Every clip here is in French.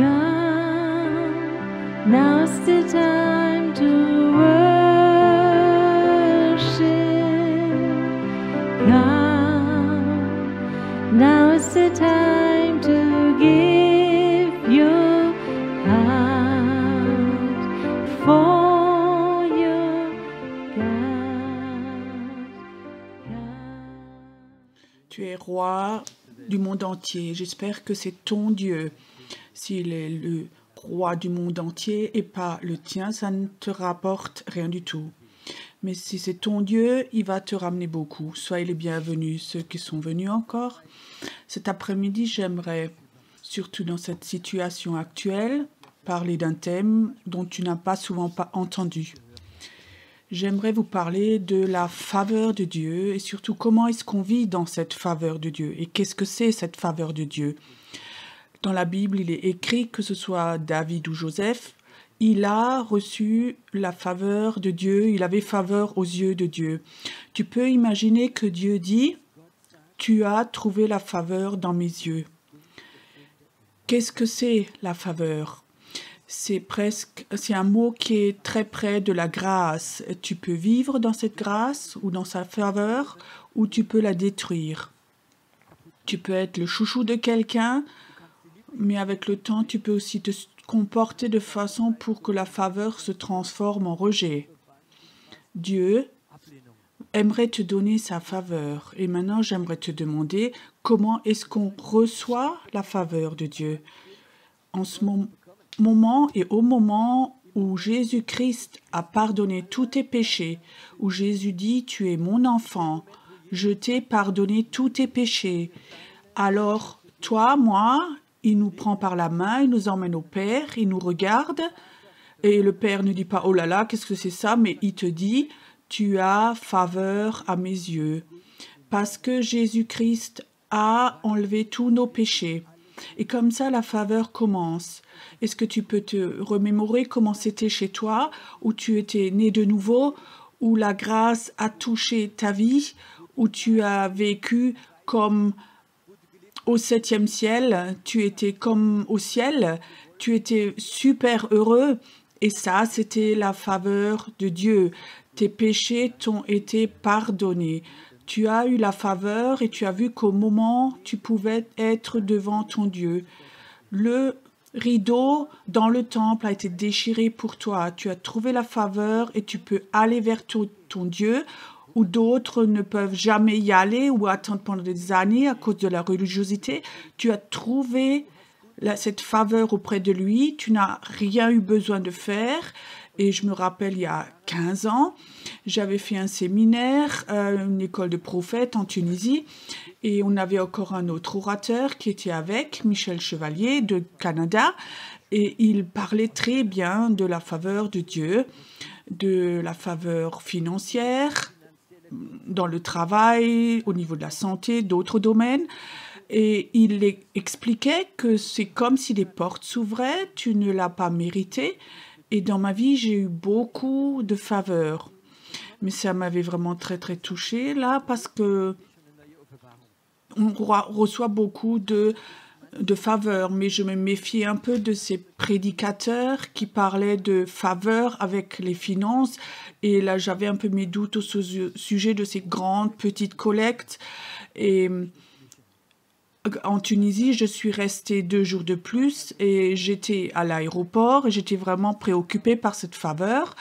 come. Now's the time to worship. Come. Now is the time to give your heart for you. Tu es roi du monde entier. J'espère que c'est ton Dieu s'il est le roi du monde entier et pas le tien, ça ne te rapporte rien du tout. Mais si c'est ton Dieu, il va te ramener beaucoup. Soyez les bienvenus, ceux qui sont venus encore. Cet après-midi, j'aimerais, surtout dans cette situation actuelle, parler d'un thème dont tu n'as pas souvent entendu. J'aimerais vous parler de la faveur de Dieu et surtout comment est-ce qu'on vit dans cette faveur de Dieu et qu'est-ce que c'est cette faveur de Dieu dans la Bible, il est écrit que ce soit David ou Joseph, il a reçu la faveur de Dieu, il avait faveur aux yeux de Dieu. Tu peux imaginer que Dieu dit, tu as trouvé la faveur dans mes yeux. Qu'est-ce que c'est la faveur C'est presque, c'est un mot qui est très près de la grâce. Tu peux vivre dans cette grâce ou dans sa faveur, ou tu peux la détruire. Tu peux être le chouchou de quelqu'un, mais avec le temps, tu peux aussi te comporter de façon pour que la faveur se transforme en rejet. Dieu aimerait te donner sa faveur. Et maintenant, j'aimerais te demander comment est-ce qu'on reçoit la faveur de Dieu en ce moment et au moment où Jésus-Christ a pardonné tous tes péchés, où Jésus dit, tu es mon enfant, je t'ai pardonné tous tes péchés. Alors, toi, moi, il nous prend par la main, il nous emmène au Père, il nous regarde. Et le Père ne dit pas, oh là là, qu'est-ce que c'est ça Mais il te dit, tu as faveur à mes yeux. Parce que Jésus-Christ a enlevé tous nos péchés. Et comme ça, la faveur commence. Est-ce que tu peux te remémorer comment c'était chez toi, où tu étais né de nouveau, où la grâce a touché ta vie, où tu as vécu comme au septième ciel, tu étais comme au ciel, tu étais super heureux, et ça, c'était la faveur de Dieu. Tes péchés t'ont été pardonnés. Tu as eu la faveur et tu as vu qu'au moment, tu pouvais être devant ton Dieu. Le rideau dans le temple a été déchiré pour toi. Tu as trouvé la faveur et tu peux aller vers ton, ton Dieu ou d'autres ne peuvent jamais y aller ou attendre pendant des années à cause de la religiosité. Tu as trouvé cette faveur auprès de lui, tu n'as rien eu besoin de faire. Et je me rappelle, il y a 15 ans, j'avais fait un séminaire, euh, une école de prophètes en Tunisie, et on avait encore un autre orateur qui était avec, Michel Chevalier de Canada, et il parlait très bien de la faveur de Dieu, de la faveur financière, dans le travail, au niveau de la santé, d'autres domaines. Et il expliquait que c'est comme si les portes s'ouvraient, tu ne l'as pas mérité. Et dans ma vie, j'ai eu beaucoup de faveurs. Mais ça m'avait vraiment très, très touchée, là, parce que on reçoit beaucoup de faveurs. Mais je me méfiais un peu de ces prédicateurs qui parlaient de faveurs avec les finances et là, j'avais un peu mes doutes au sujet de ces grandes, petites collectes. Et en Tunisie, je suis restée deux jours de plus et j'étais à l'aéroport et j'étais vraiment préoccupée par cette faveur.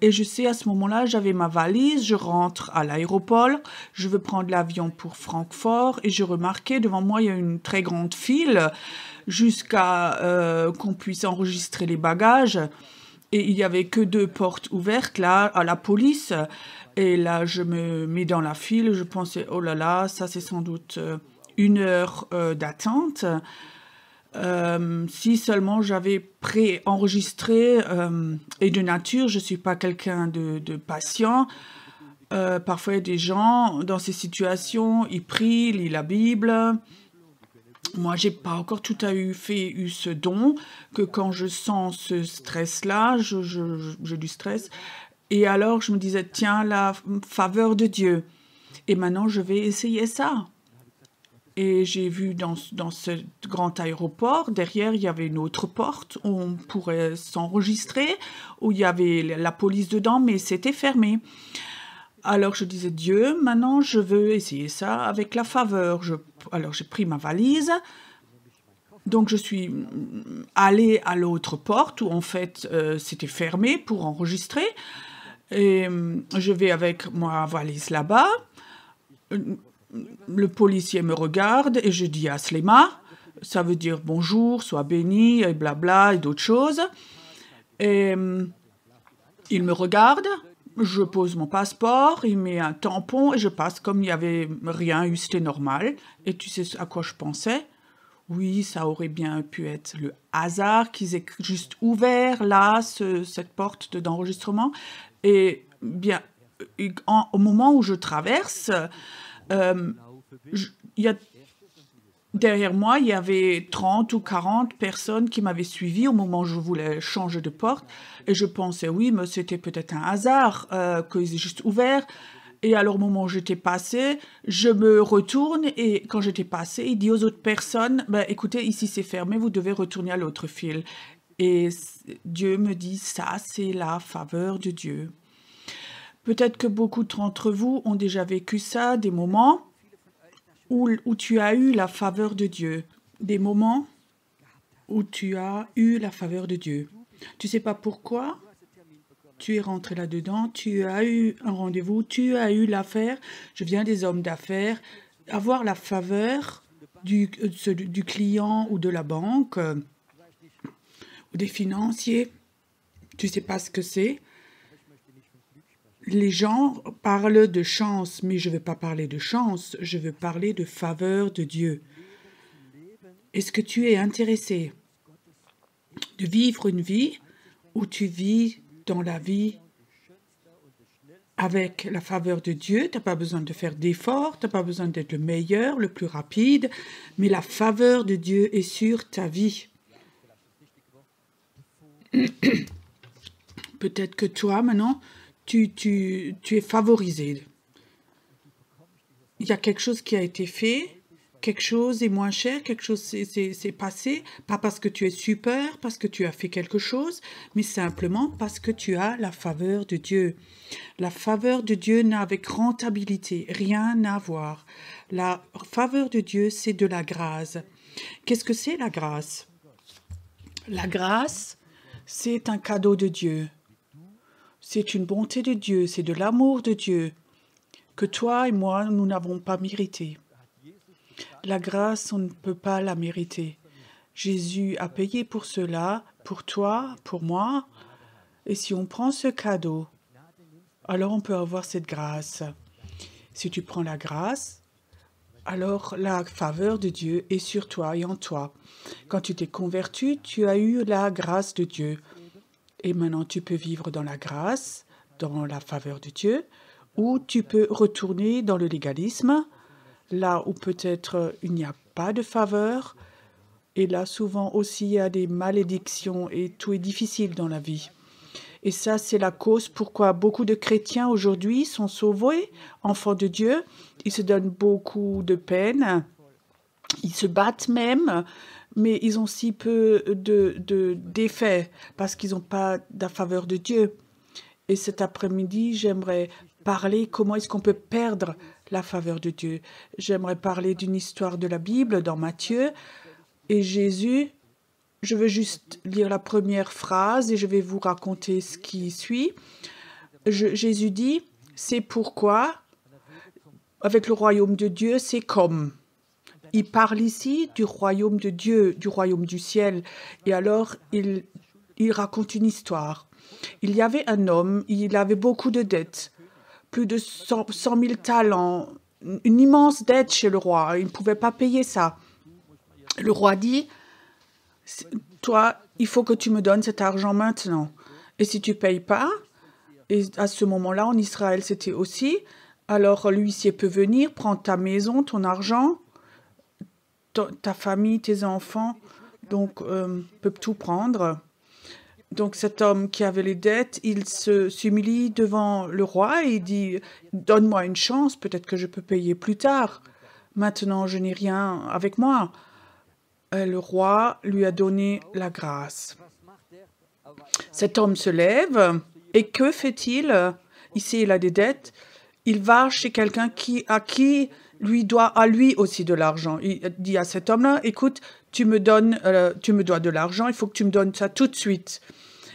Et je sais, à ce moment-là, j'avais ma valise, je rentre à l'aéroport, je veux prendre l'avion pour Francfort et je remarquais devant moi, il y a une très grande file jusqu'à euh, qu'on puisse enregistrer les bagages et il n'y avait que deux portes ouvertes là à la police. Et là, je me mets dans la file, je pensais, oh là là, ça c'est sans doute euh, une heure euh, d'attente. Euh, si seulement j'avais pré-enregistré et de nature, je ne suis pas quelqu'un de, patient. parfois, des gens dans ces situations, ils prient, ils lisent la Bible, moi, j'ai pas encore tout à eu fait eu ce don que quand je sens ce stress-là, je, je, du stress. Et alors, je me disais, tiens, la faveur de Dieu. Et maintenant, je vais essayer ça. Et j'ai vu dans, dans ce grand aéroport, derrière, il y avait une autre porte où on pourrait s'enregistrer, où il y avait la police dedans, mais c'était fermé. Alors je disais, Dieu, maintenant je veux essayer ça avec la faveur. alors j'ai pris ma valise. Donc je suis allée à l'autre porte où en fait euh, c'était fermé pour enregistrer. Et euh, je vais avec ma valise là-bas. Le policier me regarde et je dis à Slema, ça veut dire bonjour, sois béni, et blabla, et d'autres choses. Et euh, il me regarde je pose mon passeport, il met un tampon et je passe comme il n'y avait rien eu, c'était normal. Et tu sais à quoi je pensais Oui, ça aurait bien pu être le hasard qu'ils aient juste ouvert là cette porte d'enregistrement. Et bien, au moment où je traverse, euh, il y a Derrière moi, il y avait 30 ou 40 personnes qui m'avaient suivi au moment où je voulais changer de porte. Et je pensais, oui, mais c'était peut-être un hasard euh, qu'ils aient juste ouvert. Et alors, au moment où j'étais passée, je me retourne et quand j'étais passée, il dit aux autres personnes, ben, écoutez, ici c'est fermé, vous devez retourner à l'autre fil. Et Dieu me dit, ça, c'est la faveur de Dieu. Peut-être que beaucoup d'entre vous ont déjà vécu ça, des moments où, tu as eu la faveur de Dieu, des moments où tu as eu la faveur de Dieu. Tu sais pas pourquoi, tu es rentré là-dedans, tu as eu un rendez-vous, tu as eu l'affaire, je viens des hommes d'affaires, avoir la faveur du, euh, du, client ou de la banque euh, ou des financiers, tu sais pas ce que c'est, les gens parlent de chance, mais je ne veux pas parler de chance, je veux parler de faveur de Dieu. Est-ce que tu es intéressé de vivre une vie où tu vis dans la vie avec la faveur de Dieu, tu n'as pas besoin de faire d'efforts, tu n'as pas besoin d'être le meilleur, le plus rapide, mais la faveur de Dieu est sur ta vie. Peut-être que toi, maintenant, tu, tu, es favorisé. Il y a quelque chose qui a été fait, quelque chose est moins cher, quelque chose s'est passé, pas parce que tu es super, parce que tu as fait quelque chose, mais simplement parce que tu as la faveur de Dieu. La faveur de Dieu n'a avec rentabilité rien à voir. La faveur de Dieu, c'est de la grâce. Qu'est-ce que c'est la grâce La grâce, c'est un cadeau de Dieu. C'est une bonté de Dieu, c'est de l'amour de Dieu que toi et moi, nous n'avons pas mérité. La grâce, on ne peut pas la mériter. Jésus a payé pour cela, pour toi, pour moi. Et si on prend ce cadeau, alors on peut avoir cette grâce. Si tu prends la grâce, alors la faveur de Dieu est sur toi et en toi. Quand tu t'es converti, tu as eu la grâce de Dieu. Et maintenant, tu peux vivre dans la grâce, dans la faveur de Dieu, ou tu peux retourner dans le légalisme, là où peut-être il n'y a pas de faveur. Et là, souvent aussi, il y a des malédictions et tout est difficile dans la vie. Et ça, c'est la cause pourquoi beaucoup de chrétiens aujourd'hui sont sauvés, enfants de Dieu. Ils se donnent beaucoup de peine. Ils se battent même mais ils ont si peu de, de parce qu'ils n'ont pas la faveur de Dieu. Et cet après-midi, j'aimerais parler comment est-ce qu'on peut perdre la faveur de Dieu. J'aimerais parler d'une histoire de la Bible dans Matthieu et Jésus. Je veux juste lire la première phrase et je vais vous raconter ce qui suit. Jésus dit, c'est pourquoi avec le royaume de Dieu, c'est comme. Il parle ici du royaume de Dieu, du royaume du ciel. Et alors, il, il raconte une histoire. Il y avait un homme, il avait beaucoup de dettes, plus de 100 000 talents, une immense dette chez le roi. Il ne pouvait pas payer ça. Le roi dit, toi, il faut que tu me donnes cet argent maintenant. Et si tu ne payes pas, et à ce moment-là, en Israël, c'était aussi, alors l'huissier peut venir, prendre ta maison, ton argent, ta famille, tes enfants, donc peut peuvent tout prendre. Donc cet homme qui avait les dettes, il s'humilie devant le roi et dit « Donne-moi une chance, peut-être que je peux payer plus tard. Maintenant, je n'ai rien avec moi. » Le roi lui a donné la grâce. Cet homme se lève et que fait-il Ici, il a des dettes. Il va chez quelqu'un qui, à qui lui doit à lui aussi de l'argent. Il dit à cet homme-là, écoute, tu me donnes, euh, tu me dois de l'argent, il faut que tu me donnes ça tout de suite.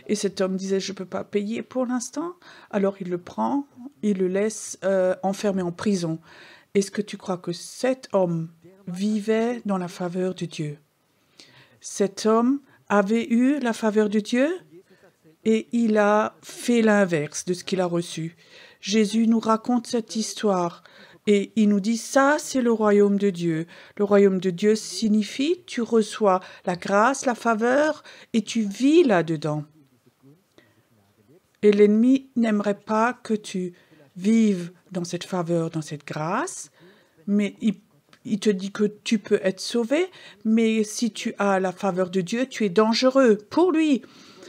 Et cet homme disait, je ne peux pas payer pour l'instant. Alors il le prend, il le laisse euh, enfermé en prison. Est-ce que tu crois que cet homme vivait dans la faveur de Dieu Cet homme avait eu la faveur de Dieu et il a fait l'inverse de ce qu'il a reçu. Jésus nous raconte cette histoire et il nous dit, ça, c'est le royaume de Dieu. Le royaume de Dieu signifie, tu reçois la grâce, la faveur, et tu vis là-dedans. Et l'ennemi n'aimerait pas que tu vives dans cette faveur, dans cette grâce, mais il, il te dit que tu peux être sauvé, mais si tu as la faveur de Dieu, tu es dangereux pour lui.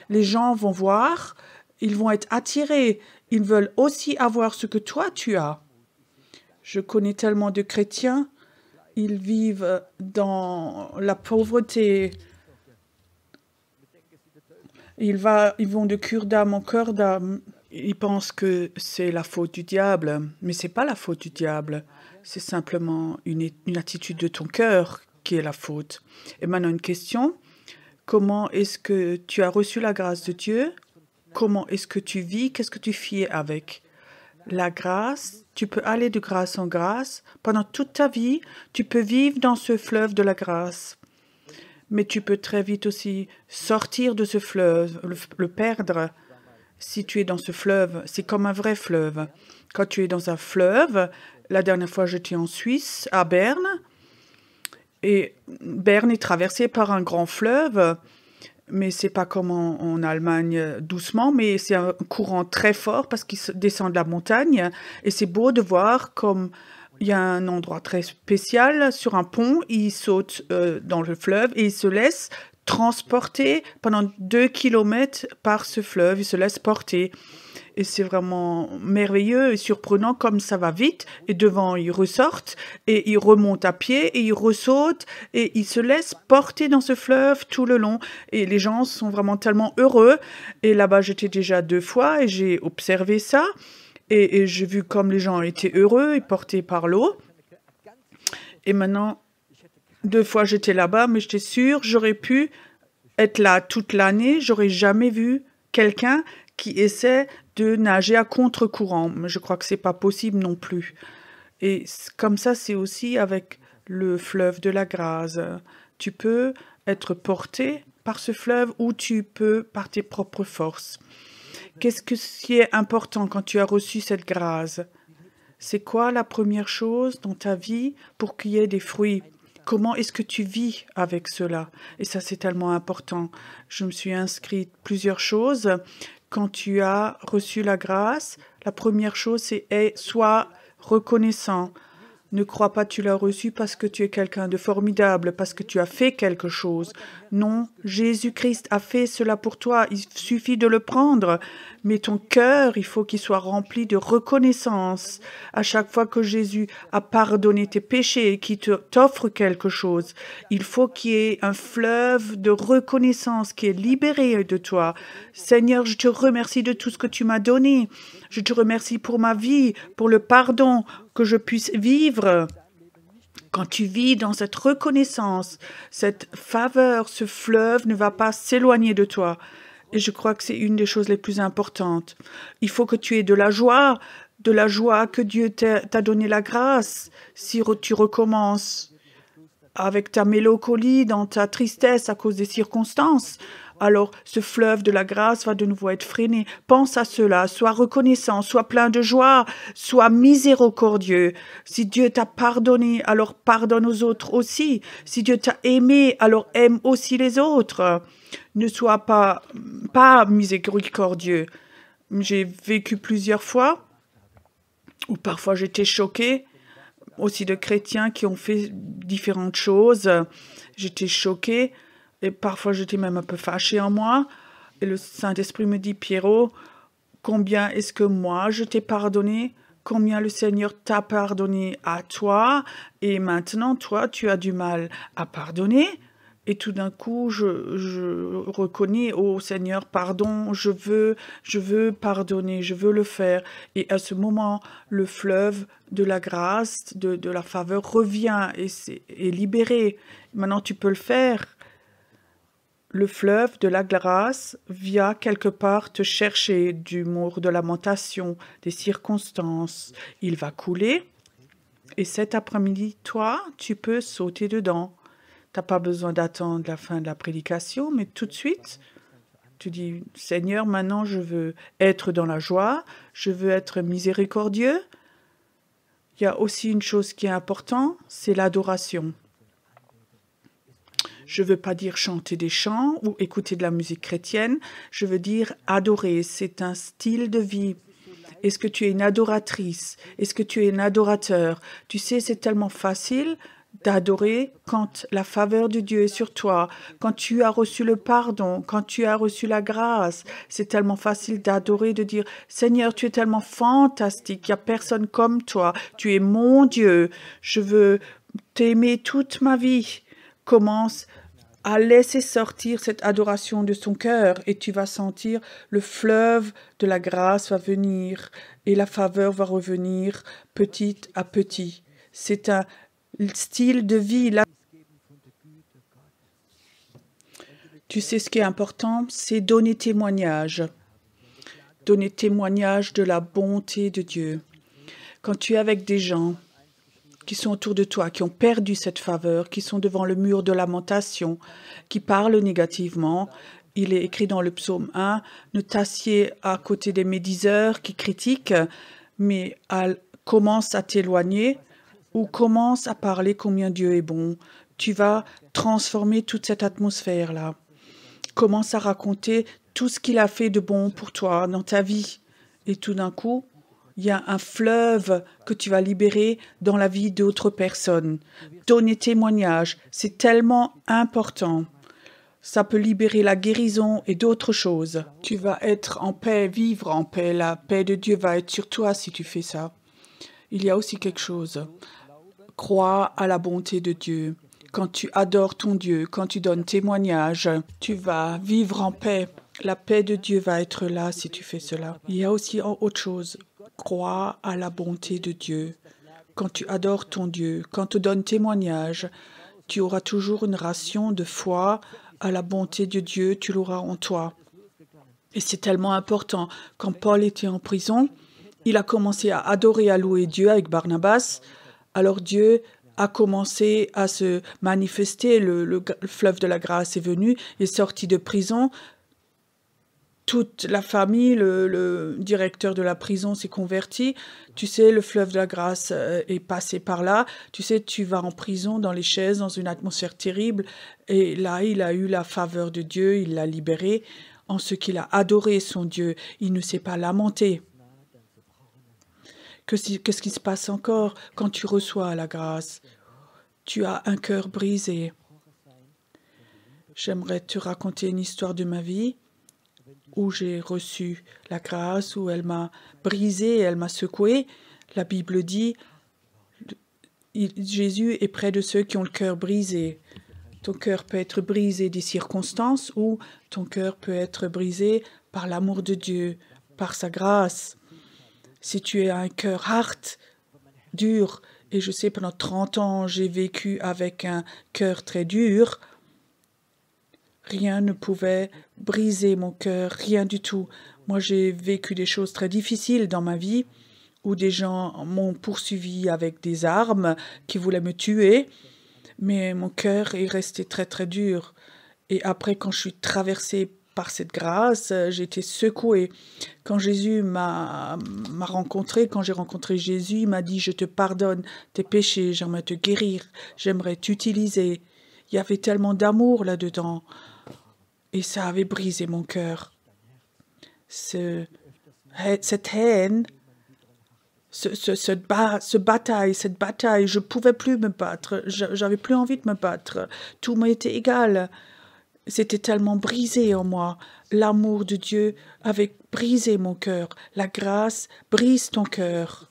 Les gens vont voir, ils vont être attirés, ils veulent aussi avoir ce que toi tu as. Je connais tellement de chrétiens, ils vivent dans la pauvreté. Ils, vont de cure d'âme en cœur d'âme. Ils pensent que c'est la faute du diable, mais ce n'est pas la faute du diable. C'est simplement une, une attitude de ton cœur qui est la faute. Et maintenant, une question. Comment est-ce que tu as reçu la grâce de Dieu Comment est-ce que tu vis Qu'est-ce que tu fies avec la grâce, tu peux aller de grâce en grâce. Pendant toute ta vie, tu peux vivre dans ce fleuve de la grâce. Mais tu peux très vite aussi sortir de ce fleuve, le, perdre. Si tu es dans ce fleuve, c'est comme un vrai fleuve. Quand tu es dans un fleuve, la dernière fois j'étais en Suisse, à Berne, et Berne est traversée par un grand fleuve mais c'est pas comme en, Allemagne euh, doucement, mais c'est un courant très fort parce qu'il descend de la montagne. Et c'est beau de voir comme il y a un endroit très spécial sur un pont, il saute euh, dans le fleuve et il se laisse transporter pendant deux kilomètres par ce fleuve, il se laisse porter. Et c'est vraiment merveilleux et surprenant comme ça va vite. Et devant, ils ressortent et ils remontent à pied et ils ressautent et ils se laissent porter dans ce fleuve tout le long. Et les gens sont vraiment tellement heureux. Et là-bas, j'étais déjà deux fois et j'ai observé ça. Et, j'ai vu comme les gens étaient heureux et portés par l'eau. Et maintenant, deux fois j'étais là-bas, mais j'étais sûre, j'aurais pu être là toute l'année, j'aurais jamais vu quelqu'un qui essaie de nager à contre-courant. je crois que ce n'est pas possible non plus. Et comme ça, c'est aussi avec le fleuve de la grâce. Tu peux être porté par ce fleuve ou tu peux par tes propres forces. Qu'est-ce que qui est important quand tu as reçu cette grâce C'est quoi la première chose dans ta vie pour qu'il y ait des fruits Comment est-ce que tu vis avec cela Et ça, c'est tellement important. Je me suis inscrite plusieurs choses quand tu as reçu la grâce, la première chose, c'est sois reconnaissant, ne crois pas tu l'as reçu parce que tu es quelqu'un de formidable, parce que tu as fait quelque chose. Non, Jésus-Christ a fait cela pour toi, il suffit de le prendre. Mais ton cœur, il faut qu'il soit rempli de reconnaissance à chaque fois que Jésus a pardonné tes péchés et qu'il t'offre quelque chose. Il faut qu'il y ait un fleuve de reconnaissance qui est libéré de toi. Seigneur, je te remercie de tout ce que tu m'as donné. Je te remercie pour ma vie, pour le pardon, je puisse vivre. Quand tu vis dans cette reconnaissance, cette faveur, ce fleuve ne va pas s'éloigner de toi. Et je crois que c'est une des choses les plus importantes. Il faut que tu aies de la joie, de la joie que Dieu t'a donné la grâce. Si tu recommences avec ta mélancolie, dans ta tristesse à cause des circonstances, alors ce fleuve de la grâce va de nouveau être freiné. Pense à cela, sois reconnaissant, sois plein de joie, sois miséricordieux. Si Dieu t'a pardonné, alors pardonne aux autres aussi. Si Dieu t'a aimé, alors aime aussi les autres. Ne sois pas, pas miséricordieux. J'ai vécu plusieurs fois ou parfois j'étais choquée aussi de chrétiens qui ont fait différentes choses. J'étais choquée et parfois, j'étais même un peu fâché en moi. Et le Saint-Esprit me dit, Pierrot, combien est-ce que moi je t'ai pardonné Combien le Seigneur t'a pardonné à toi Et maintenant, toi, tu as du mal à pardonner et tout d'un coup, je, reconnais, oh Seigneur, pardon, je veux, je veux pardonner, je veux le faire. Et à ce moment, le fleuve de la grâce, de, la faveur revient et est, est libéré. Maintenant, tu peux le faire le fleuve de la grâce vient quelque part te chercher d'humour, de lamentation, des circonstances. Il va couler et cet après-midi, toi, tu peux sauter dedans. Tu T'as pas besoin d'attendre la fin de la prédication, mais tout de suite, tu dis Seigneur, maintenant je veux être dans la joie, je veux être miséricordieux. Il y a aussi une chose qui est importante, c'est l'adoration. Je ne veux pas dire chanter des chants ou écouter de la musique chrétienne, je veux dire adorer. C'est un style de vie. Est-ce que tu es une adoratrice Est-ce que tu es un adorateur Tu sais, c'est tellement facile d'adorer quand la faveur de Dieu est sur toi, quand tu as reçu le pardon, quand tu as reçu la grâce. C'est tellement facile d'adorer, de dire Seigneur, tu es tellement fantastique, il n'y a personne comme toi, tu es mon Dieu, je veux t'aimer toute ma vie. Commence à laisser sortir cette adoration de son cœur et tu vas sentir le fleuve de la grâce va venir et la faveur va revenir petit à petit. C'est un style de vie. Tu sais ce qui est important, c'est donner témoignage. Donner témoignage de la bonté de Dieu. Quand tu es avec des gens, qui sont autour de toi, qui ont perdu cette faveur, qui sont devant le mur de lamentation, qui parlent négativement. Il est écrit dans le psaume 1, ne t'assieds à côté des médiseurs qui critiquent, mais commence à t'éloigner ou commence à parler combien Dieu est bon. Tu vas transformer toute cette atmosphère-là. Commence à raconter tout ce qu'il a fait de bon pour toi dans ta vie. Et tout d'un coup, il y a un fleuve que tu vas libérer dans la vie d'autres personnes. Donner témoignage, c'est tellement important. Ça peut libérer la guérison et d'autres choses. Tu vas être en paix, vivre en paix. La paix de Dieu va être sur toi si tu fais ça. Il y a aussi quelque chose. Crois à la bonté de Dieu. Quand tu adores ton Dieu, quand tu donnes témoignage, tu vas vivre en paix. La paix de Dieu va être là si tu fais cela. Il y a aussi autre chose crois à la bonté de Dieu. Quand tu adores ton Dieu, quand tu donnes témoignage, tu auras toujours une ration de foi à la bonté de Dieu, tu l'auras en toi. Et c'est tellement important. Quand Paul était en prison, il a commencé à adorer, à louer Dieu avec Barnabas. Alors Dieu a commencé à se manifester, le, le fleuve de la grâce est venu, il est sorti de prison, toute la famille, le, directeur de la prison s'est converti. Tu sais, le fleuve de la grâce euh, est passé par là. Tu sais, tu vas en prison, dans les chaises, dans une atmosphère terrible. Et là, il a eu la faveur de Dieu, il l'a libéré. En ce qu'il a adoré son Dieu, il ne s'est pas lamenté. Qu'est-ce qui se passe encore quand tu reçois la grâce Tu as un cœur brisé. J'aimerais te raconter une histoire de ma vie où j'ai reçu la grâce, où elle m'a brisé, elle m'a secoué. La Bible dit Jésus est près de ceux qui ont le cœur brisé. Ton cœur peut être brisé des circonstances ou ton cœur peut être brisé par l'amour de Dieu, par sa grâce. Si tu es un cœur hard, dur, et je sais pendant 30 ans j'ai vécu avec un cœur très dur, Rien ne pouvait briser mon cœur, rien du tout. Moi, j'ai vécu des choses très difficiles dans ma vie où des gens m'ont poursuivi avec des armes qui voulaient me tuer, mais mon cœur est resté très très dur. Et après, quand je suis traversée par cette grâce, j'ai été secouée. Quand Jésus m'a rencontré, quand j'ai rencontré Jésus, il m'a dit Je te pardonne tes péchés, j'aimerais te guérir, j'aimerais t'utiliser. Il y avait tellement d'amour là-dedans. Et ça avait brisé mon cœur. Ce, cette haine, cette, bataille, cette bataille, je ne pouvais plus me battre, j'avais plus envie de me battre, tout m'était égal. C'était tellement brisé en moi. L'amour de Dieu avait brisé mon cœur. La grâce brise ton cœur.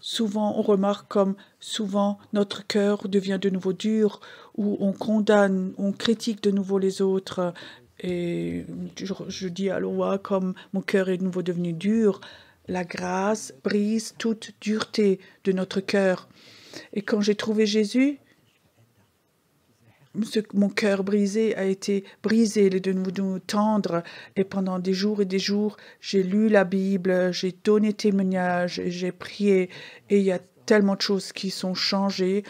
Souvent, on remarque comme souvent notre cœur devient de nouveau dur, où on condamne, on critique de nouveau les autres. Et je, dis à Loa comme mon cœur est de nouveau devenu dur. La grâce brise toute dureté de notre cœur. Et quand j'ai trouvé Jésus, mon cœur brisé a été brisé, les est de tendre. Et pendant des jours et des jours, j'ai lu la Bible, j'ai donné témoignage, j'ai prié. Et il y a tellement de choses qui sont changées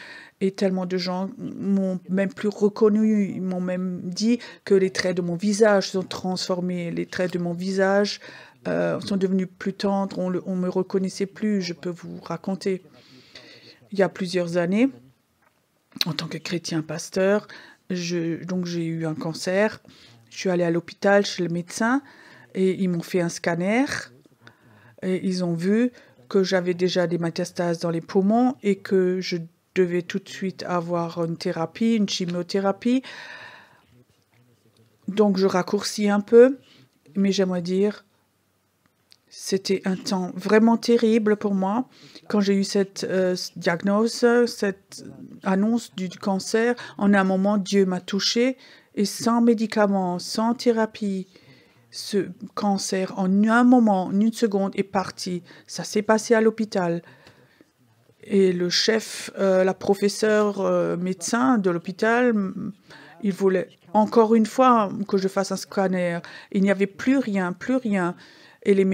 et tellement de gens m'ont même plus reconnu. Ils m'ont même dit que les traits de mon visage sont transformés. Les traits de mon visage euh, sont devenus plus tendres. On ne me reconnaissait plus, je peux vous raconter. Il y a plusieurs années, en tant que chrétien pasteur, donc j'ai eu un cancer. Je suis allée à l'hôpital chez le médecin et ils m'ont fait un scanner. Et ils ont vu que j'avais déjà des métastases dans les poumons et que je devais tout de suite avoir une thérapie, une chimiothérapie. Donc je raccourcis un peu, mais j'aimerais dire c'était un temps vraiment terrible pour moi. Quand j'ai eu cette euh, diagnose, cette annonce du cancer, en un moment, Dieu m'a touché, Et sans médicaments, sans thérapie, ce cancer, en un moment, en une seconde, est parti. Ça s'est passé à l'hôpital. Et le chef, euh, la professeure euh, médecin de l'hôpital, il voulait encore une fois que je fasse un scanner. Il n'y avait plus rien, plus rien. Et les,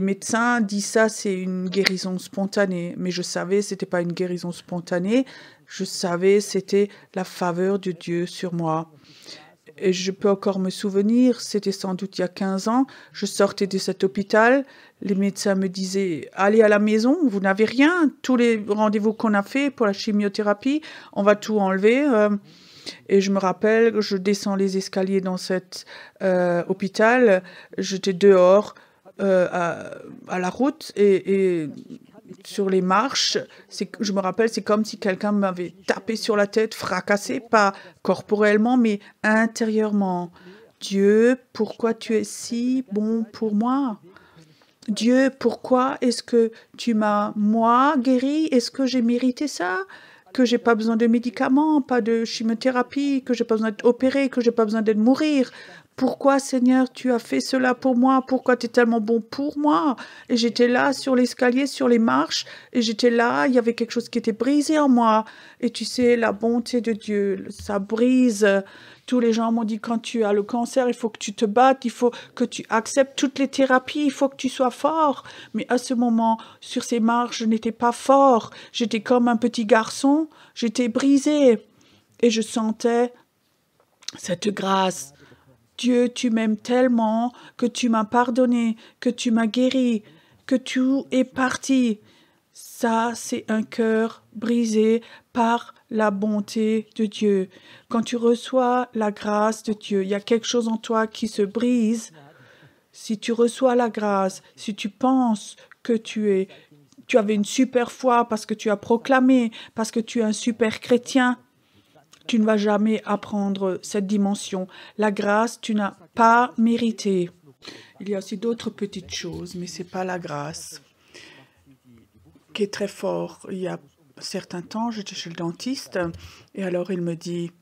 médecins disent ça, c'est une guérison spontanée. Mais je savais, c'était pas une guérison spontanée. Je savais, c'était la faveur de Dieu sur moi. Et je peux encore me souvenir, c'était sans doute il y a 15 ans, je sortais de cet hôpital, les médecins me disaient allez à la maison, vous n'avez rien, tous les rendez-vous qu'on a fait pour la chimiothérapie, on va tout enlever. Euh, et je me rappelle, je descends les escaliers dans cet euh, hôpital, j'étais dehors, euh, à, la route et, sur les marches. Je me rappelle, c'est comme si quelqu'un m'avait tapé sur la tête, fracassé, pas corporellement, mais intérieurement. Dieu, pourquoi tu es si bon pour moi Dieu, pourquoi est-ce que tu m'as, moi, guéri Est-ce que j'ai mérité ça Que j'ai pas besoin de médicaments, pas de chimiothérapie, que j'ai pas besoin d'être opéré, que j'ai pas besoin de mourir pourquoi Seigneur, tu as fait cela pour moi Pourquoi tu es tellement bon pour moi Et j'étais là sur l'escalier, sur les marches, et j'étais là, il y avait quelque chose qui était brisé en moi. Et tu sais, la bonté de Dieu, ça brise. Tous les gens m'ont dit, quand tu as le cancer, il faut que tu te battes, il faut que tu acceptes toutes les thérapies, il faut que tu sois fort. Mais à ce moment, sur ces marches, je n'étais pas fort. J'étais comme un petit garçon, j'étais brisé. Et je sentais cette grâce Dieu, tu m'aimes tellement que tu m'as pardonné, que tu m'as guéri, que tu es parti. Ça, c'est un cœur brisé par la bonté de Dieu. Quand tu reçois la grâce de Dieu, il y a quelque chose en toi qui se brise. Si tu reçois la grâce, si tu penses que tu es, tu avais une super foi parce que tu as proclamé, parce que tu es un super chrétien, tu ne vas jamais apprendre cette dimension. La grâce, tu n'as pas mérité. Il y a aussi d'autres petites choses, mais ce n'est pas la grâce qui est très fort. Il y a un certain temps, j'étais chez le dentiste et alors il me dit,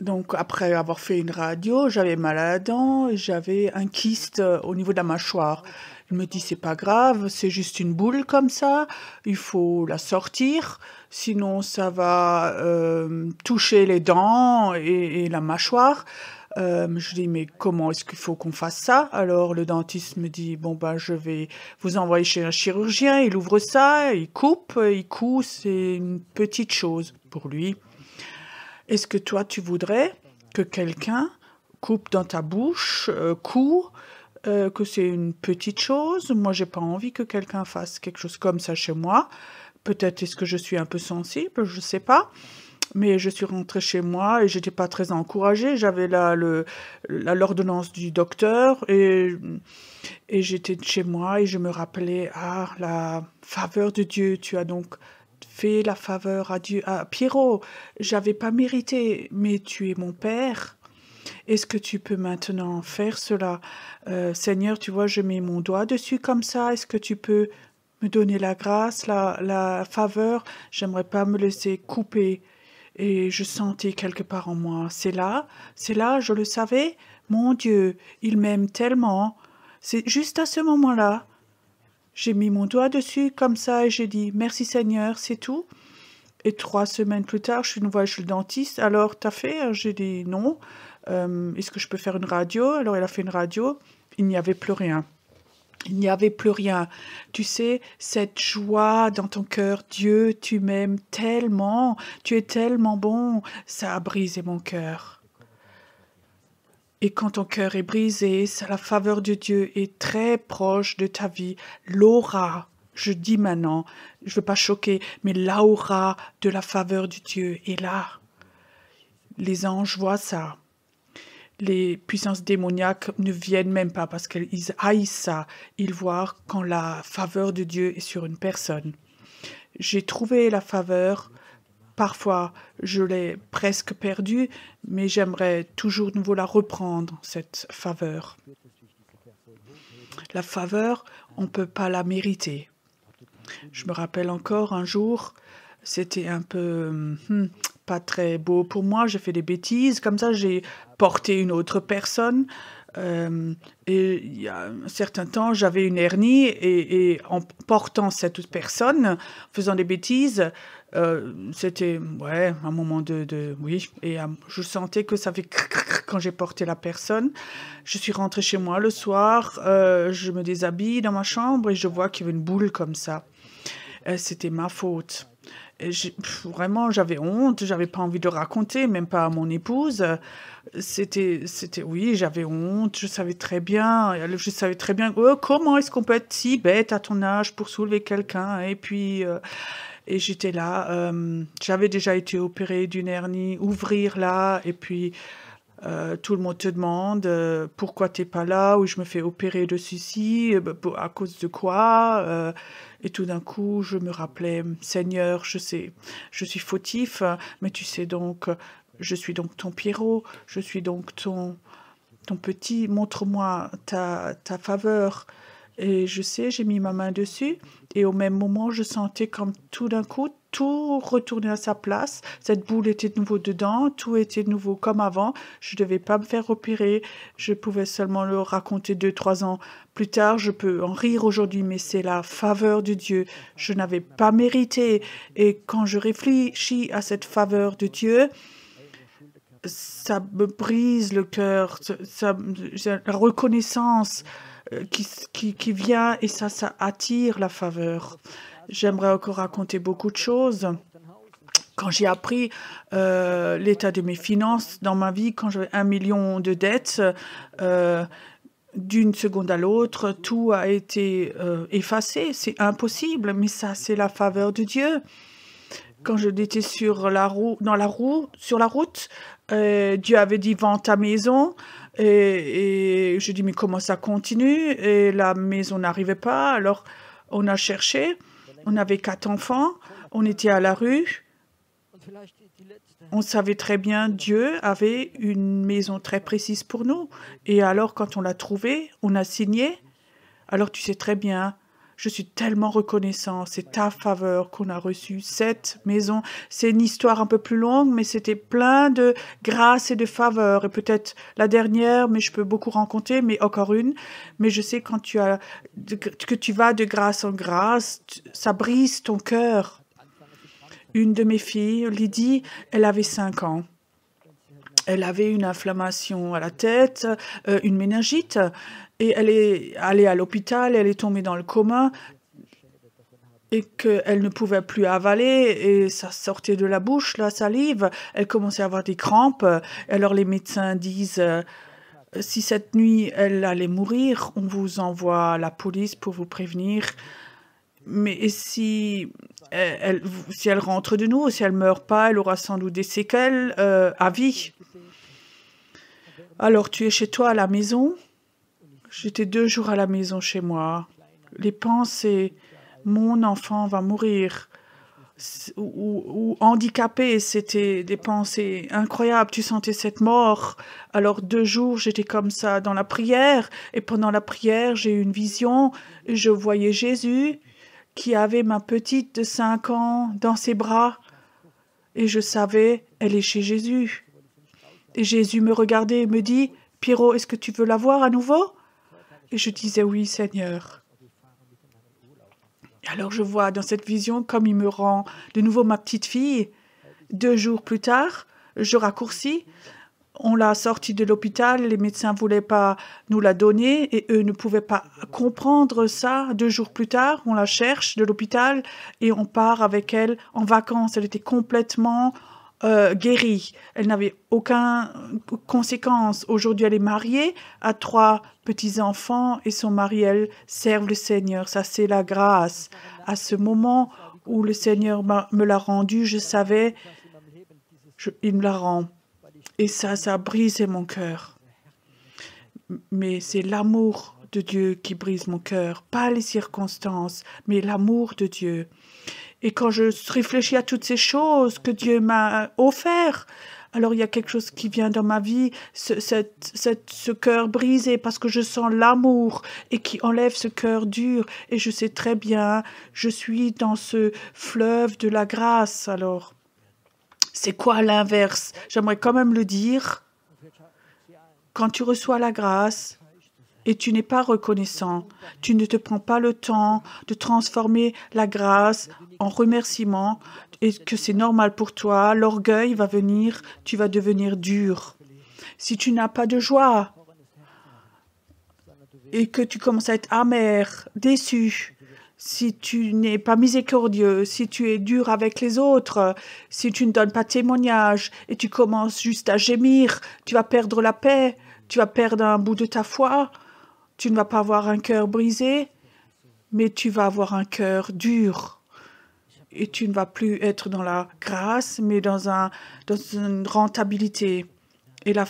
donc après avoir fait une radio, j'avais mal à la dent, j'avais un kyste euh, au niveau de la mâchoire. Il me dit c'est pas grave, c'est juste une boule comme ça, il faut la sortir, sinon ça va euh, toucher les dents et, la mâchoire. Euh, je dis mais comment est-ce qu'il faut qu'on fasse ça Alors le dentiste me dit bon ben je vais vous envoyer chez un chirurgien, il ouvre ça, il coupe, il coud, c'est une petite chose pour lui. Est-ce que toi, tu voudrais que quelqu'un coupe dans ta bouche, euh, court, euh, que c'est une petite chose Moi, j'ai pas envie que quelqu'un fasse quelque chose comme ça chez moi. Peut-être est-ce que je suis un peu sensible, je ne sais pas. Mais je suis rentrée chez moi et j'étais pas très encouragée. J'avais là l'ordonnance du docteur et, et j'étais chez moi et je me rappelais, ah, la faveur de Dieu, tu as donc Fais la faveur à Dieu, à ah, Pierrot, j'avais pas mérité, mais tu es mon père. Est-ce que tu peux maintenant faire cela euh, Seigneur, tu vois, je mets mon doigt dessus comme ça. Est-ce que tu peux me donner la grâce, la, la faveur J'aimerais pas me laisser couper. Et je sentais quelque part en moi, c'est là, c'est là, je le savais. Mon Dieu, il m'aime tellement. C'est juste à ce moment-là j'ai mis mon doigt dessus comme ça et j'ai dit merci Seigneur, c'est tout. Et trois semaines plus tard, je suis une voix chez le dentiste. Alors, t'as fait hein? J'ai dit non. Euh, est-ce que je peux faire une radio Alors, elle a fait une radio. Il n'y avait plus rien. Il n'y avait plus rien. Tu sais, cette joie dans ton cœur, Dieu, tu m'aimes tellement, tu es tellement bon, ça a brisé mon cœur. Et quand ton cœur est brisé, la faveur de Dieu est très proche de ta vie. L'aura, je dis maintenant, je ne veux pas choquer, mais l'aura de la faveur de Dieu est là. Les anges voient ça. Les puissances démoniaques ne viennent même pas parce qu'ils haïssent ça. Ils voient quand la faveur de Dieu est sur une personne. J'ai trouvé la faveur Parfois, je l'ai presque perdue, mais j'aimerais toujours de nouveau la reprendre, cette faveur. La faveur, on ne peut pas la mériter. Je me rappelle encore un jour, c'était un peu hmm, pas très beau pour moi, j'ai fait des bêtises, comme ça j'ai porté une autre personne. Euh, et il y a un certain temps, j'avais une hernie et, en portant cette personne, faisant des bêtises, euh, c'était, ouais, un moment de, oui, et euh, je sentais que ça fait quand j'ai porté la personne. Je suis rentrée chez moi le soir, euh, je me déshabille dans ma chambre et je vois qu'il y avait une boule comme ça. c'était ma faute. Et vraiment, j'avais honte, j'avais pas envie de raconter, même pas à mon épouse. C'était, c'était, oui, j'avais honte, je savais très bien, je savais très bien, oh, comment est-ce qu'on peut être si bête à ton âge pour soulever quelqu'un, et puis, et j'étais là. Euh, j'avais déjà été opérée d'une hernie, ouvrir là, et puis euh, tout le monde te demande pourquoi euh, pourquoi t'es pas là, ou je me fais opérer de ceci, bah, à cause de quoi. et tout d'un coup, je me rappelais, Seigneur, je sais, je suis fautif, mais tu sais donc, je suis donc ton Pierrot, je suis donc ton, ton petit, montre-moi ta faveur. Et je sais, j'ai mis ma main dessus. Et au même moment, je sentais comme tout d'un coup, tout retournait à sa place. Cette boule était de nouveau dedans. Tout était de nouveau comme avant. Je ne devais pas me faire opérer. Je pouvais seulement le raconter deux, trois ans plus tard. Je peux en rire aujourd'hui, mais c'est la faveur de Dieu. Je n'avais pas mérité. Et quand je réfléchis à cette faveur de Dieu, ça me brise le cœur, ça, la reconnaissance qui, vient et ça, ça attire la faveur. J'aimerais encore raconter beaucoup de choses. Quand j'ai appris euh, l'état de mes finances dans ma vie, quand j'avais un million de dettes, euh, d'une seconde à l'autre, tout a été euh, effacé. C'est impossible, mais ça, c'est la faveur de Dieu. Quand je détais sur la roue, dans la roue, sur la route, euh, Dieu avait dit vends ta maison. Et, et je dis mais comment ça continue Et la maison n'arrivait pas. Alors on a cherché. On avait quatre enfants. On était à la rue. On savait très bien Dieu avait une maison très précise pour nous. Et alors quand on l'a trouvée, on a signé. Alors tu sais très bien je suis tellement reconnaissant. C'est ta faveur qu'on a reçu cette maison. C'est une histoire un peu plus longue, mais c'était plein de grâce et de faveur. Et peut-être la dernière, mais je peux beaucoup rencontrer, mais encore une. Mais je sais quand tu as, que tu vas de grâce en grâce, ça brise ton cœur. Une de mes filles, Lydie, elle avait cinq ans. Elle avait une inflammation à la tête, euh, une méningite et elle est allée à l'hôpital, elle est tombée dans le coma et qu'elle ne pouvait plus avaler et ça sortait de la bouche, la salive. Elle commençait à avoir des crampes. Alors les médecins disent euh, si cette nuit elle allait mourir, on vous envoie la police pour vous prévenir. Mais si elle, rentre de nous, si elle ne meurt pas, elle aura sans doute des séquelles euh, à vie. Alors tu es chez toi à la maison J'étais deux jours à la maison chez moi. Les pensées, mon enfant va mourir, ou, handicapé, c'était des pensées incroyables. Tu sentais cette mort. Alors deux jours, j'étais comme ça dans la prière, et pendant la prière, j'ai eu une vision. je voyais Jésus qui avait ma petite de cinq ans dans ses bras, et je savais, elle est chez Jésus. Et Jésus me regardait et me dit, Pierrot, est-ce que tu veux la voir à nouveau et je disais, oui Seigneur. Alors je vois dans cette vision comme il me rend de nouveau ma petite fille. Deux jours plus tard, je raccourcis. On l'a sortie de l'hôpital, les médecins ne voulaient pas nous la donner et eux ne pouvaient pas comprendre ça. Deux jours plus tard, on la cherche de l'hôpital et on part avec elle en vacances. Elle était complètement euh, guérie. Elle n'avait aucune conséquence. Aujourd'hui, elle est mariée, a trois petits-enfants et son mari, elle, serve le Seigneur. Ça, c'est la grâce. À ce moment où le Seigneur me l'a rendue, je savais, il me la rend. Et ça, ça a brisé mon cœur. Mais c'est l'amour de Dieu qui brise mon cœur, pas les circonstances, mais l'amour de Dieu. Et quand je réfléchis à toutes ces choses que Dieu m'a euh, offert, alors il y a quelque chose qui vient dans ma vie, ce, ce cœur brisé, parce que je sens l'amour et qui enlève ce cœur dur. Et je sais très bien, je suis dans ce fleuve de la grâce. Alors, c'est quoi l'inverse J'aimerais quand même le dire. Quand tu reçois la grâce, et tu n'es pas reconnaissant. Tu ne te prends pas le temps de transformer la grâce en remerciement et que c'est normal pour toi. L'orgueil va venir, tu vas devenir dur. Si tu n'as pas de joie et que tu commences à être amer, déçu, si tu n'es pas miséricordieux, si tu es dur avec les autres, si tu ne donnes pas témoignage et tu commences juste à gémir, tu vas perdre la paix, tu vas perdre un bout de ta foi, tu ne vas pas avoir un cœur brisé, mais tu vas avoir un cœur dur. Et tu ne vas plus être dans la grâce, mais dans, un, dans une rentabilité. Et la,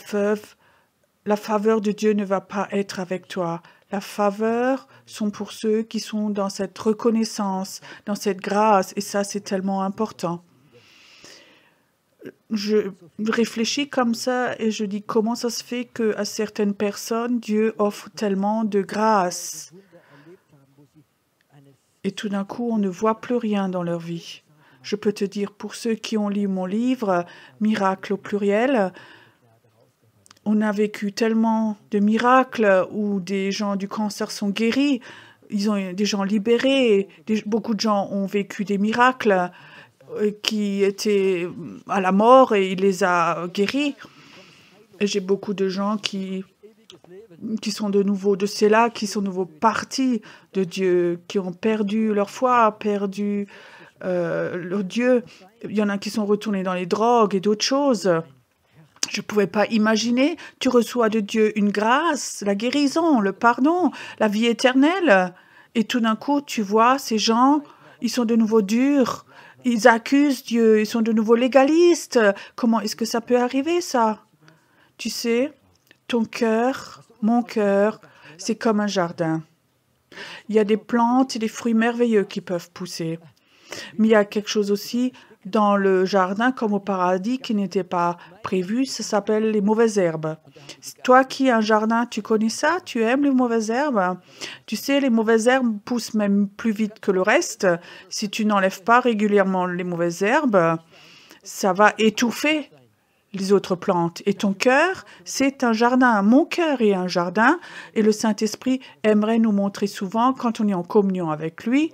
la faveur de Dieu ne va pas être avec toi. La faveur sont pour ceux qui sont dans cette reconnaissance, dans cette grâce. Et ça, c'est tellement important je réfléchis comme ça et je dis comment ça se fait que à certaines personnes Dieu offre tellement de grâce et tout d'un coup on ne voit plus rien dans leur vie. Je peux te dire pour ceux qui ont lu mon livre Miracle au pluriel, on a vécu tellement de miracles où des gens du cancer sont guéris, ils ont des gens libérés, beaucoup de gens ont vécu des miracles. Euh, qui étaient à la mort et il les a guéris. J'ai beaucoup de gens qui, qui sont de nouveau de cela, qui sont de nouveau partis de Dieu, qui ont perdu leur foi, perdu euh, leur Dieu. Il y en a qui sont retournés dans les drogues et d'autres choses. Je ne pouvais pas imaginer. Tu reçois de Dieu une grâce, la guérison, le pardon, la vie éternelle. Et tout d'un coup, tu vois ces gens, ils sont de nouveau durs, ils accusent Dieu, ils sont de nouveau légalistes. Comment est-ce que ça peut arriver, ça Tu sais, ton cœur, mon cœur, c'est comme un jardin. Il y a des plantes et des fruits merveilleux qui peuvent pousser. Mais il y a quelque chose aussi dans le jardin comme au paradis qui n'était pas prévu. Ça s'appelle les mauvaises herbes. Toi qui as un jardin, tu connais ça Tu aimes les mauvaises herbes Tu sais, les mauvaises herbes poussent même plus vite que le reste. Si tu n'enlèves pas régulièrement les mauvaises herbes, ça va étouffer les autres plantes. Et ton cœur, c'est un jardin. Mon cœur est un jardin. Et le Saint-Esprit aimerait nous montrer souvent, quand on est en communion avec lui,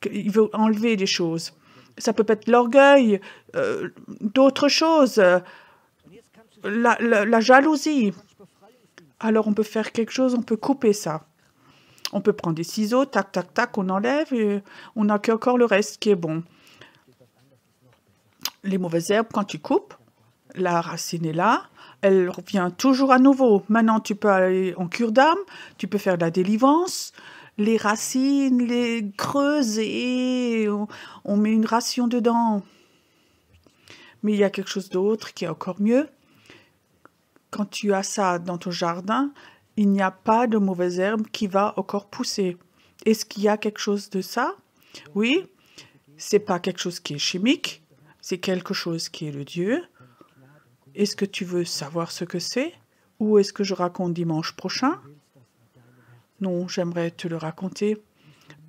qu'il veut enlever des choses ça peut être l'orgueil, euh, d'autres choses, la, jalousie. Alors on peut faire quelque chose, on peut couper ça. On peut prendre des ciseaux, tac, tac, tac, on enlève et on n'a qu'encore le reste qui est bon. Les mauvaises herbes, quand tu coupes, la racine est là, elle revient toujours à nouveau. Maintenant, tu peux aller en cure d'âme, tu peux faire de la délivrance, les racines, les creuses on, met une ration dedans. Mais il y a quelque chose d'autre qui est encore mieux. Quand tu as ça dans ton jardin, il n'y a pas de mauvaise herbe qui va encore pousser. Est-ce qu'il y a quelque chose de ça Oui, c'est pas quelque chose qui est chimique, c'est quelque chose qui est le Dieu. Est-ce que tu veux savoir ce que c'est Ou est-ce que je raconte dimanche prochain non, j'aimerais te le raconter.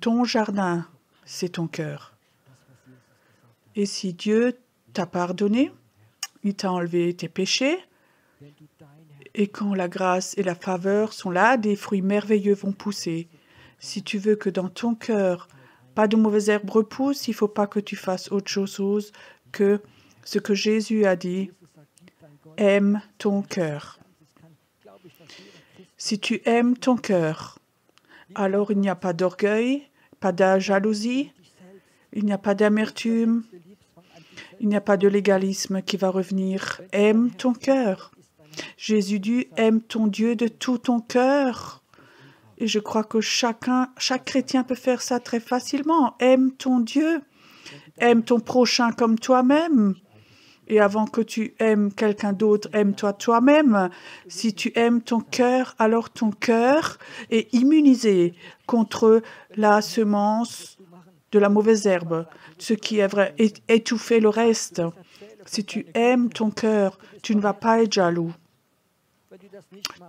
Ton jardin, c'est ton cœur. Et si Dieu t'a pardonné, il t'a enlevé tes péchés, et quand la grâce et la faveur sont là, des fruits merveilleux vont pousser. Si tu veux que dans ton cœur, pas de mauvaises herbes repoussent, il ne faut pas que tu fasses autre chose que ce que Jésus a dit. Aime ton cœur. Si tu aimes ton cœur, alors il n'y a pas d'orgueil, pas de jalousie, il n'y a pas d'amertume, il n'y a pas de légalisme qui va revenir. Aime ton cœur. Jésus dit, aime ton Dieu de tout ton cœur. Et je crois que chacun, chaque chrétien peut faire ça très facilement. Aime ton Dieu. Aime ton prochain comme toi-même. Et avant que tu aimes quelqu'un d'autre, aime-toi toi-même. Si tu aimes ton cœur, alors ton cœur est immunisé contre la semence de la mauvaise herbe, ce qui est vrai, étouffer le reste. Si tu aimes ton cœur, tu ne vas pas être jaloux.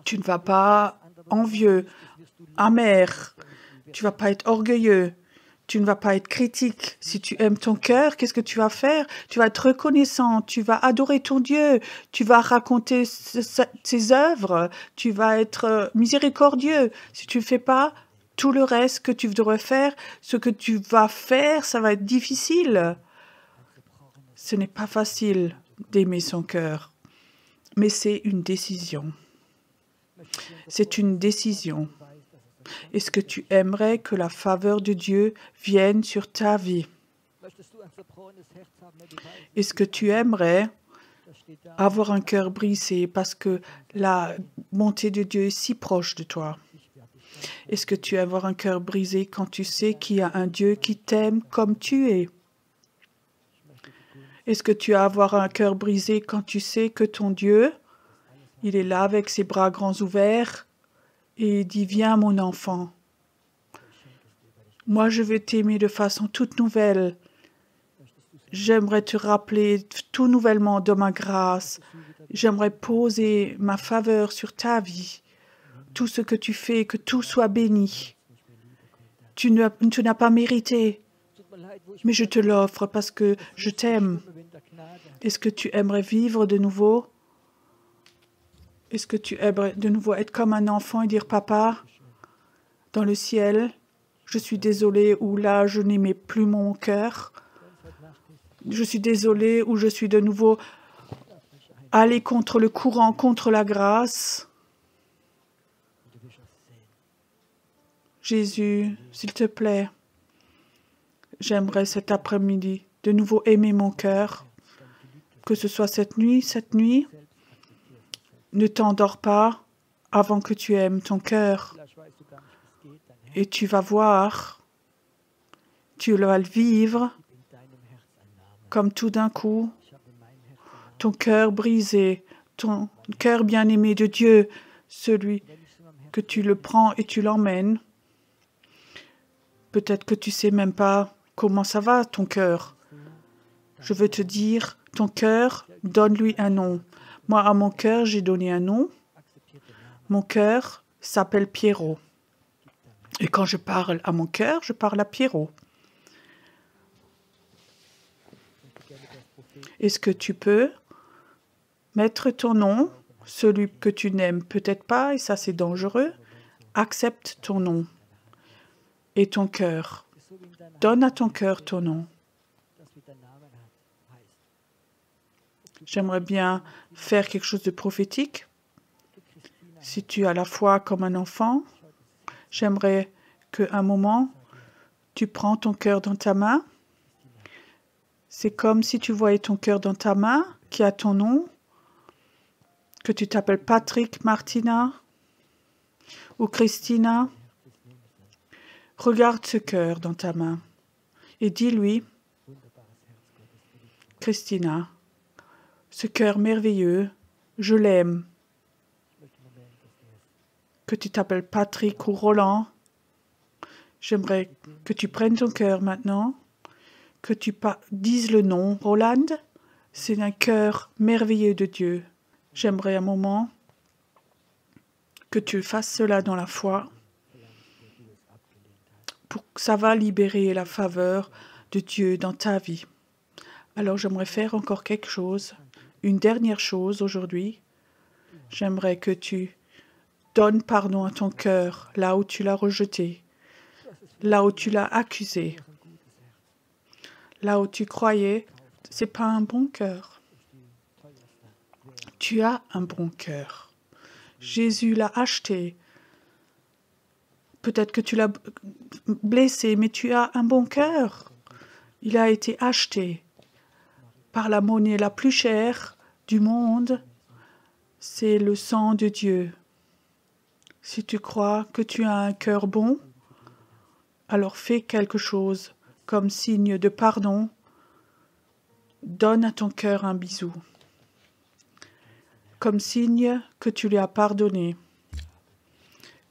Tu ne vas pas envieux, amer. Tu ne vas pas être orgueilleux tu ne vas pas être critique. Si tu aimes ton cœur, qu'est-ce que tu vas faire Tu vas être reconnaissant, tu vas adorer ton Dieu, tu vas raconter ses œuvres, tu vas être euh, miséricordieux. Si tu ne fais pas tout le reste que tu devrais faire, ce que tu vas faire, ça va être difficile. Ce n'est pas facile d'aimer son cœur, mais c'est une décision. C'est une décision. Est-ce que tu aimerais que la faveur de Dieu vienne sur ta vie Est-ce que tu aimerais avoir un cœur brisé parce que la montée de Dieu est si proche de toi Est-ce que tu aimerais avoir un cœur brisé quand tu sais qu'il y a un Dieu qui t'aime comme tu es Est-ce que tu as avoir un cœur brisé quand tu sais que ton Dieu, il est là avec ses bras grands ouverts et dit Viens, mon enfant. Moi, je veux t'aimer de façon toute nouvelle. J'aimerais te rappeler tout nouvellement de ma grâce. J'aimerais poser ma faveur sur ta vie. Tout ce que tu fais, que tout soit béni. Tu n'as pas mérité, mais je te l'offre parce que je t'aime. Est-ce que tu aimerais vivre de nouveau est-ce que tu aimerais de nouveau être comme un enfant et dire Papa, dans le ciel, je suis désolé ou là, je n'aimais plus mon cœur. Je suis désolé ou je suis de nouveau allé contre le courant, contre la grâce. Jésus, s'il te plaît, j'aimerais cet après-midi de nouveau aimer mon cœur, que ce soit cette nuit, cette nuit, ne t'endors pas avant que tu aimes ton cœur. Et tu vas voir, tu vas le vivre, comme tout d'un coup, ton cœur brisé, ton cœur bien-aimé de Dieu, celui que tu le prends et tu l'emmènes. Peut-être que tu sais même pas comment ça va, ton cœur. Je veux te dire, ton cœur, donne-lui un nom. Moi, à mon cœur, j'ai donné un nom. Mon cœur s'appelle Pierrot. Et quand je parle à mon cœur, je parle à Pierrot. Est-ce que tu peux mettre ton nom, celui que tu n'aimes peut-être pas, et ça c'est dangereux, accepte ton nom et ton cœur. Donne à ton cœur ton nom. J'aimerais bien faire quelque chose de prophétique. Si tu as la foi comme un enfant, j'aimerais qu'à un moment, tu prends ton cœur dans ta main. C'est comme si tu voyais ton cœur dans ta main, qui a ton nom, que tu t'appelles Patrick, Martina ou Christina. Regarde ce cœur dans ta main et dis-lui, Christina, ce cœur merveilleux, je l'aime. Que tu t'appelles Patrick ou Roland, j'aimerais que tu prennes ton cœur maintenant, que tu dises le nom Roland, c'est un cœur merveilleux de Dieu. J'aimerais un moment que tu fasses cela dans la foi, pour que ça va libérer la faveur de Dieu dans ta vie. Alors j'aimerais faire encore quelque chose une dernière chose aujourd'hui. J'aimerais que tu donnes pardon à ton cœur, là où tu l'as rejeté, là où tu l'as accusé, là où tu croyais, c'est pas un bon cœur. Tu as un bon cœur. Jésus l'a acheté. Peut-être que tu l'as blessé, mais tu as un bon cœur. Il a été acheté par la monnaie la plus chère du monde, c'est le sang de Dieu. Si tu crois que tu as un cœur bon, alors fais quelque chose comme signe de pardon. Donne à ton cœur un bisou, comme signe que tu lui as pardonné,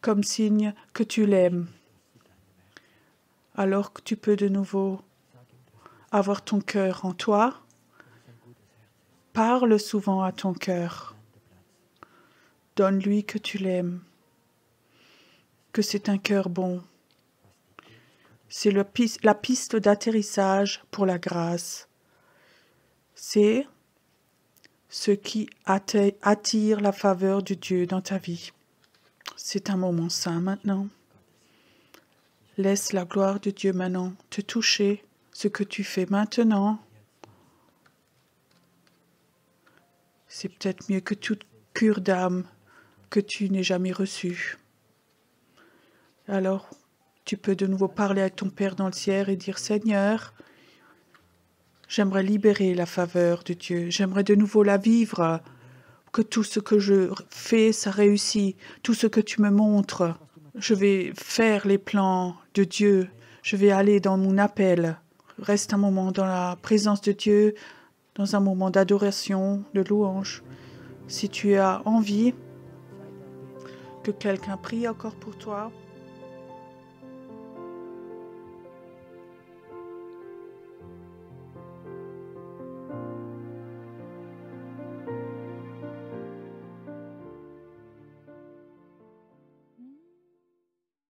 comme signe que tu l'aimes. Alors que tu peux de nouveau avoir ton cœur en toi Parle souvent à ton cœur. Donne-lui que tu l'aimes, que c'est un cœur bon. C'est la piste d'atterrissage pour la grâce. C'est ce qui attire la faveur de Dieu dans ta vie. C'est un moment saint maintenant. Laisse la gloire de Dieu maintenant te toucher, ce que tu fais maintenant. C'est peut-être mieux que toute cure d'âme que tu n'aies jamais reçue. Alors, tu peux de nouveau parler avec ton Père dans le ciel et dire Seigneur, j'aimerais libérer la faveur de Dieu, j'aimerais de nouveau la vivre, que tout ce que je fais, ça réussit, tout ce que tu me montres. Je vais faire les plans de Dieu, je vais aller dans mon appel. Reste un moment dans la présence de Dieu, dans un moment d'adoration, de louange. Si tu as envie que quelqu'un prie encore pour toi,